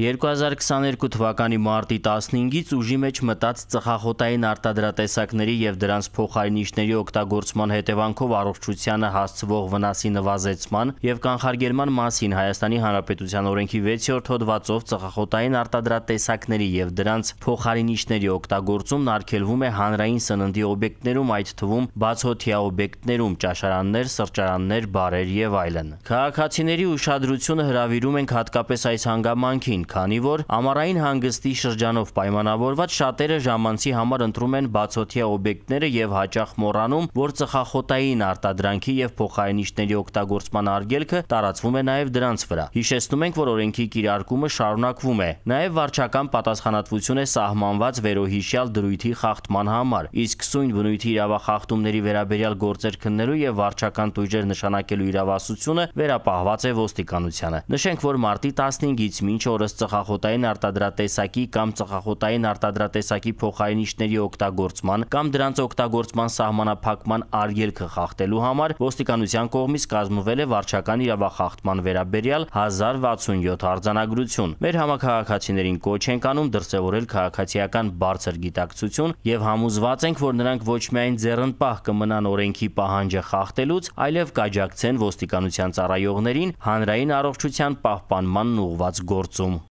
2022 թվականի մարտի 15-ից ուժի մեջ մտած ծխախոտային արտադրատեսակների եւ դրանց փոխարինիչների օգտագործման հետևանքով առողջությանը հասցվող վնասի նվազեցման եւ կանխարգելման մասին Հայաստանի Հանրապետության օրենքի 6-րդ հոդվածով ծխախոտային արտադրատեսակների եւ դրանց փոխարինիչների օգտագործումն արգելվում է հանրային սննդի օբյեկտներում, այդ թվում բացօթյա օբյեկտներում, ճաշարաններ, սրճարաններ, բարեր եւ այլն։ Քաղաքացիների ուշադրությունը հրավիրում ենք հատկապես այս հանգամանքին են, քանի որ ամառային հանգստի շրջանով պայմանավորված շատերը ժամանցի համար ընտրում են բացօթյա օբյեկտները եւ հաճախ մոռանում, որ ծխախոտային արտադրանքի եւ փոխարինիչների օգտագործման արգելքը տարածվում է նաեւ դրանց վրա։ Հիշեցնում ենք, որ օրենքի կիրարկումը շարունակվում է։ Նաեւ վարչական պատասխանատվություն է սահմանված վերոհիշյալ դրույթի խախտման համար, իսկ սույն բնույթի իրավախախտումների վերաբերյալ գործեր քննելու եւ վարչական տույժեր նշանակելու իրավասությունը վերապահված է ոստիկանությանը։ Նշենք, որ մարտի 15-ից մինչ օրս ևս ծխախոտային արտադրատեսակի կամ ծխախոտային արտադրատեսակի փոխարինիչների օգտագործման կամ դրանց օգտագործման սահմանափակման արգելքը խախտելու համար ոստիկանության կողմից կազմվել է վարչական իրավախախտման վերաբերյալ 1067 արձանագրություն։ Մեր համակարգացիներին կոչ ենք անում դրսևորել քաղաքացիական բարձր գիտակցություն եւ համոզված ենք, որ նրանք ոչ միայն ձեռնպահ կմնան օրենքի պահանջը խախտելուց, այլև կաջակցեն ոստիկանության ծառայողներին հանրային առողջության պահպանման ուղված գործում։